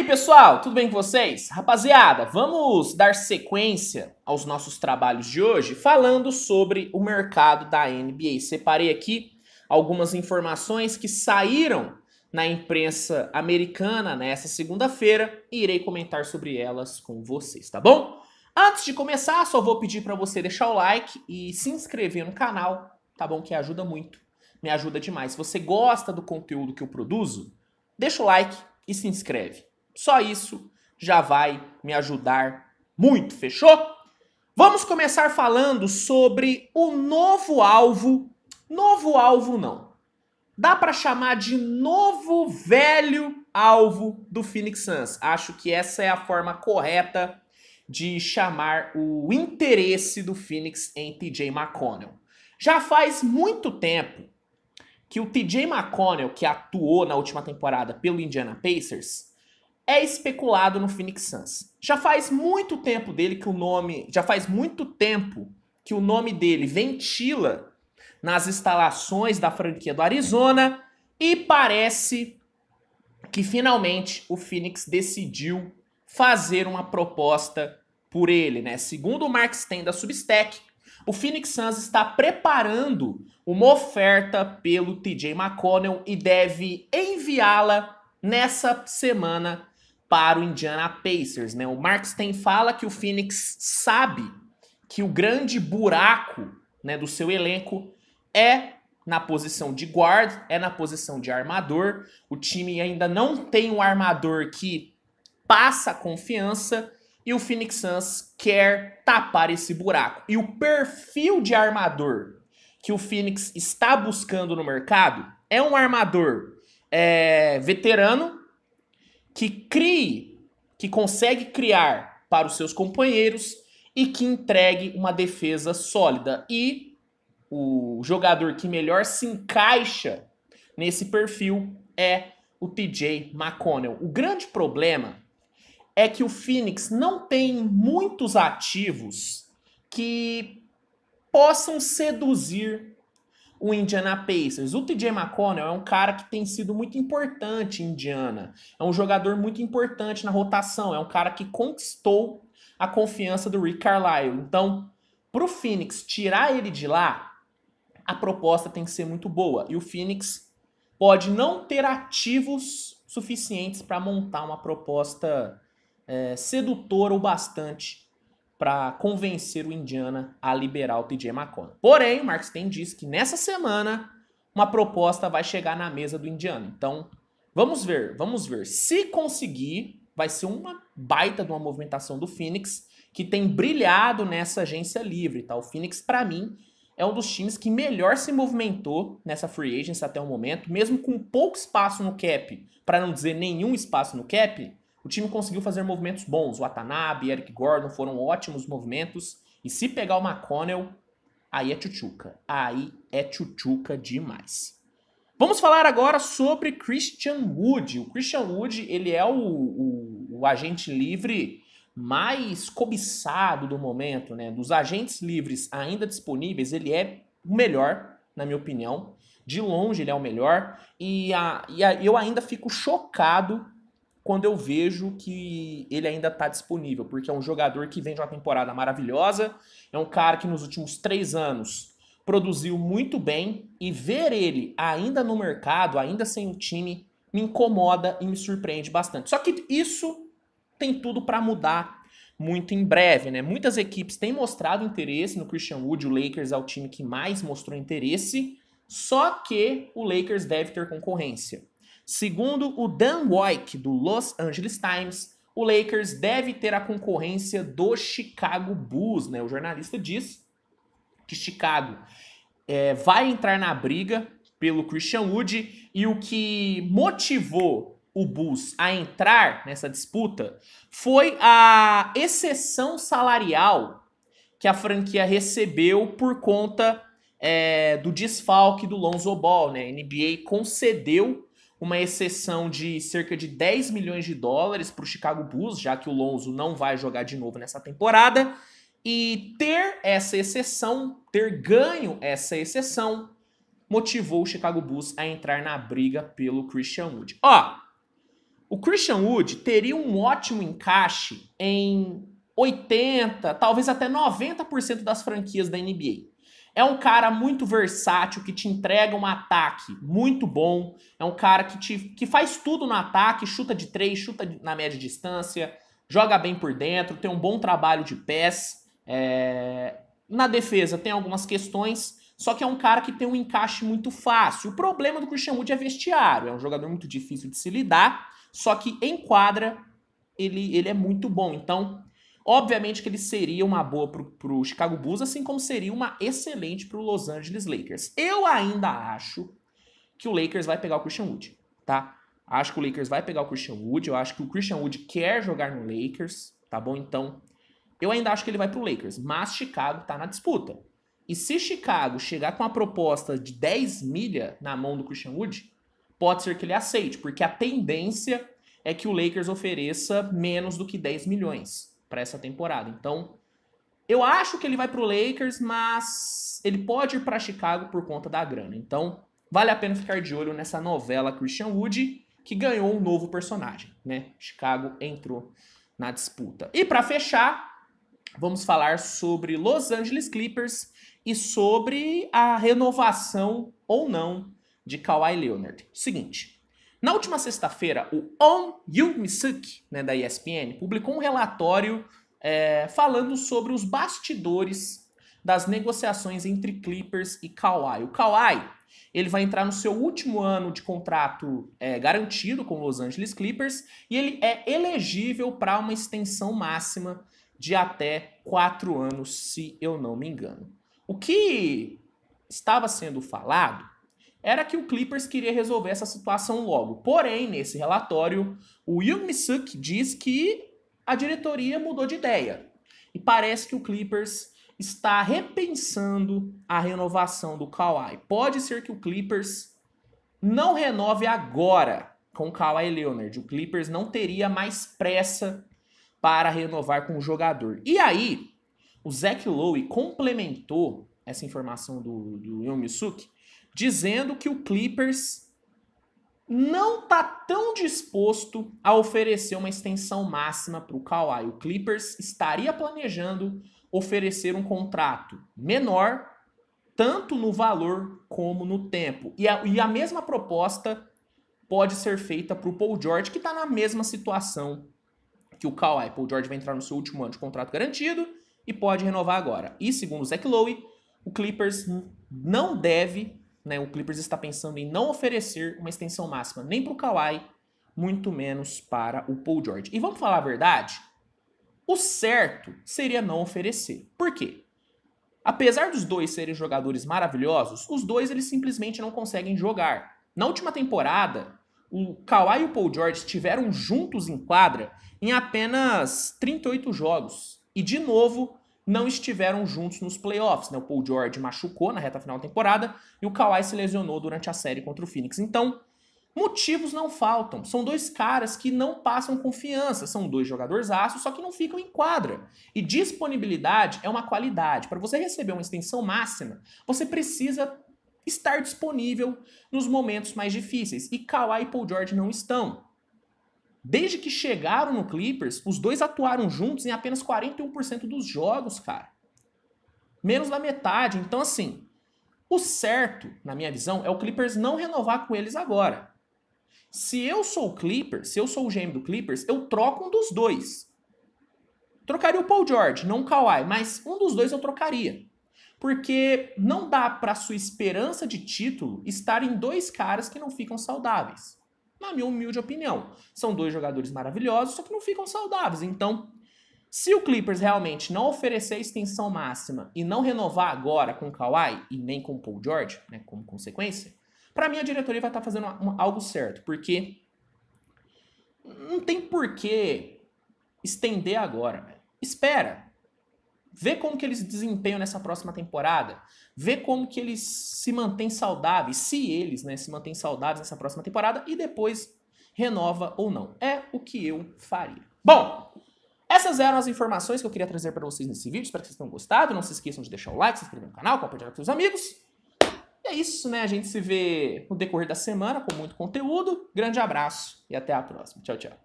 aí, pessoal? Tudo bem com vocês? Rapaziada, vamos dar sequência aos nossos trabalhos de hoje falando sobre o mercado da NBA. Separei aqui algumas informações que saíram na imprensa americana nessa segunda-feira e irei comentar sobre elas com vocês, tá bom? Antes de começar, só vou pedir para você deixar o like e se inscrever no canal, tá bom? Que ajuda muito, me ajuda demais. Se você gosta do conteúdo que eu produzo, deixa o like e se inscreve. Só isso já vai me ajudar muito, fechou? Vamos começar falando sobre o novo alvo. Novo alvo não. Dá para chamar de novo velho alvo do Phoenix Suns. Acho que essa é a forma correta de chamar o interesse do Phoenix em TJ McConnell. Já faz muito tempo que o TJ McConnell, que atuou na última temporada pelo Indiana Pacers, é especulado no Phoenix Suns. Já faz muito tempo dele que o nome, já faz muito tempo que o nome dele ventila nas instalações da franquia do Arizona e parece que finalmente o Phoenix decidiu fazer uma proposta por ele, né? Segundo o Mark Stein da Substack, o Phoenix Suns está preparando uma oferta pelo TJ McConnell e deve enviá-la nessa semana para o Indiana Pacers. Né? O Mark Stein fala que o Phoenix sabe que o grande buraco né, do seu elenco é na posição de guard, é na posição de armador. O time ainda não tem um armador que passa confiança e o Phoenix Suns quer tapar esse buraco. E o perfil de armador que o Phoenix está buscando no mercado é um armador é, veterano que crie, que consegue criar para os seus companheiros e que entregue uma defesa sólida. E o jogador que melhor se encaixa nesse perfil é o TJ McConnell. O grande problema é que o Phoenix não tem muitos ativos que possam seduzir o Indiana Pacers. O TJ McConnell é um cara que tem sido muito importante em Indiana. É um jogador muito importante na rotação. É um cara que conquistou a confiança do Rick Carlisle. Então, para o Phoenix tirar ele de lá, a proposta tem que ser muito boa. E o Phoenix pode não ter ativos suficientes para montar uma proposta é, sedutora o bastante para convencer o Indiana a liberar o TJ McConnell. Porém, o Mark Stein disse que nessa semana uma proposta vai chegar na mesa do Indiana. Então, vamos ver, vamos ver. Se conseguir, vai ser uma baita de uma movimentação do Phoenix, que tem brilhado nessa agência livre, tá? O Phoenix para mim é um dos times que melhor se movimentou nessa free agency até o momento, mesmo com pouco espaço no cap, para não dizer nenhum espaço no cap, o time conseguiu fazer movimentos bons. O Atanabe Eric Gordon foram ótimos movimentos. E se pegar o McConnell, aí é tchutchuca. Aí é tchutchuca demais. Vamos falar agora sobre Christian Wood. O Christian Wood, ele é o, o, o agente livre mais cobiçado do momento, né? Dos agentes livres ainda disponíveis, ele é o melhor, na minha opinião. De longe, ele é o melhor. E, a, e a, eu ainda fico chocado quando eu vejo que ele ainda está disponível, porque é um jogador que vem de uma temporada maravilhosa, é um cara que nos últimos três anos produziu muito bem e ver ele ainda no mercado, ainda sem o time, me incomoda e me surpreende bastante. Só que isso tem tudo para mudar muito em breve, né? Muitas equipes têm mostrado interesse no Christian Wood, o Lakers é o time que mais mostrou interesse, só que o Lakers deve ter concorrência. Segundo o Dan Wyke, do Los Angeles Times, o Lakers deve ter a concorrência do Chicago Bulls. Né? O jornalista diz que Chicago é, vai entrar na briga pelo Christian Wood e o que motivou o Bulls a entrar nessa disputa foi a exceção salarial que a franquia recebeu por conta é, do desfalque do Lonzo Ball. Né? A NBA concedeu uma exceção de cerca de 10 milhões de dólares para o Chicago Bulls, já que o Lonzo não vai jogar de novo nessa temporada. E ter essa exceção, ter ganho essa exceção, motivou o Chicago Bulls a entrar na briga pelo Christian Wood. Ó, o Christian Wood teria um ótimo encaixe em 80, talvez até 90% das franquias da NBA. É um cara muito versátil, que te entrega um ataque muito bom. É um cara que, te, que faz tudo no ataque, chuta de três, chuta na média distância, joga bem por dentro, tem um bom trabalho de pés. É... Na defesa tem algumas questões, só que é um cara que tem um encaixe muito fácil. O problema do Christian Wood é vestiário. É um jogador muito difícil de se lidar, só que em quadra ele, ele é muito bom. Então, Obviamente que ele seria uma boa para o Chicago Bulls, assim como seria uma excelente para o Los Angeles Lakers. Eu ainda acho que o Lakers vai pegar o Christian Wood, tá? Acho que o Lakers vai pegar o Christian Wood, eu acho que o Christian Wood quer jogar no Lakers, tá bom? Então, eu ainda acho que ele vai pro Lakers, mas Chicago tá na disputa. E se Chicago chegar com uma proposta de 10 milha na mão do Christian Wood, pode ser que ele aceite, porque a tendência é que o Lakers ofereça menos do que 10 milhões para essa temporada. Então, eu acho que ele vai para o Lakers, mas ele pode ir para Chicago por conta da grana. Então, vale a pena ficar de olho nessa novela Christian Wood, que ganhou um novo personagem, né? Chicago entrou na disputa. E para fechar, vamos falar sobre Los Angeles Clippers e sobre a renovação ou não de Kawhi Leonard. Seguinte, na última sexta-feira, o On yul Suk né, da ESPN, publicou um relatório é, falando sobre os bastidores das negociações entre Clippers e Kawhi. O Kawhi ele vai entrar no seu último ano de contrato é, garantido com Los Angeles Clippers e ele é elegível para uma extensão máxima de até quatro anos, se eu não me engano. O que estava sendo falado era que o Clippers queria resolver essa situação logo. Porém, nesse relatório, o Yumisuk diz que a diretoria mudou de ideia. E parece que o Clippers está repensando a renovação do Kawhi. Pode ser que o Clippers não renove agora com o Kawhi Leonard. O Clippers não teria mais pressa para renovar com o jogador. E aí, o Zach Lowe complementou essa informação do, do Yumi Suk dizendo que o Clippers não tá tão disposto a oferecer uma extensão máxima para o Kawhi. O Clippers estaria planejando oferecer um contrato menor, tanto no valor como no tempo. E a, e a mesma proposta pode ser feita para o Paul George, que está na mesma situação que o Kawhi. Paul George vai entrar no seu último ano de contrato garantido e pode renovar agora. E segundo o Zach Lowe, o Clippers não deve né? O Clippers está pensando em não oferecer uma extensão máxima nem para o Kawhi, muito menos para o Paul George. E vamos falar a verdade? O certo seria não oferecer. Por quê? Apesar dos dois serem jogadores maravilhosos, os dois eles simplesmente não conseguem jogar. Na última temporada, o Kawhi e o Paul George estiveram juntos em quadra em apenas 38 jogos. E de novo, não estiveram juntos nos playoffs. Né? O Paul George machucou na reta final da temporada e o Kawhi se lesionou durante a série contra o Phoenix. Então, motivos não faltam. São dois caras que não passam confiança, são dois jogadores aços, só que não ficam em quadra. E disponibilidade é uma qualidade. Para você receber uma extensão máxima, você precisa estar disponível nos momentos mais difíceis. E Kawhi e Paul George não estão. Desde que chegaram no Clippers, os dois atuaram juntos em apenas 41% dos jogos, cara. Menos da metade. Então, assim, o certo, na minha visão, é o Clippers não renovar com eles agora. Se eu sou o Clippers, se eu sou o gêmeo do Clippers, eu troco um dos dois. Trocaria o Paul George, não o Kawhi, mas um dos dois eu trocaria. Porque não dá para sua esperança de título estar em dois caras que não ficam saudáveis. Na minha humilde opinião. São dois jogadores maravilhosos, só que não ficam saudáveis. Então, se o Clippers realmente não oferecer extensão máxima e não renovar agora com o Kawhi e nem com o Paul George, né, como consequência, para mim a diretoria vai estar tá fazendo uma, uma, algo certo, porque não tem porquê estender agora. Espera, Vê como que eles desempenham nessa próxima temporada. Vê como que eles se mantêm saudáveis, se eles né, se mantêm saudáveis nessa próxima temporada e depois renova ou não. É o que eu faria. Bom, essas eram as informações que eu queria trazer para vocês nesse vídeo. Espero que vocês tenham gostado. Não se esqueçam de deixar o like, se inscrever no canal, compartilhar com seus amigos. E é isso, né? A gente se vê no decorrer da semana com muito conteúdo. Grande abraço e até a próxima. Tchau, tchau.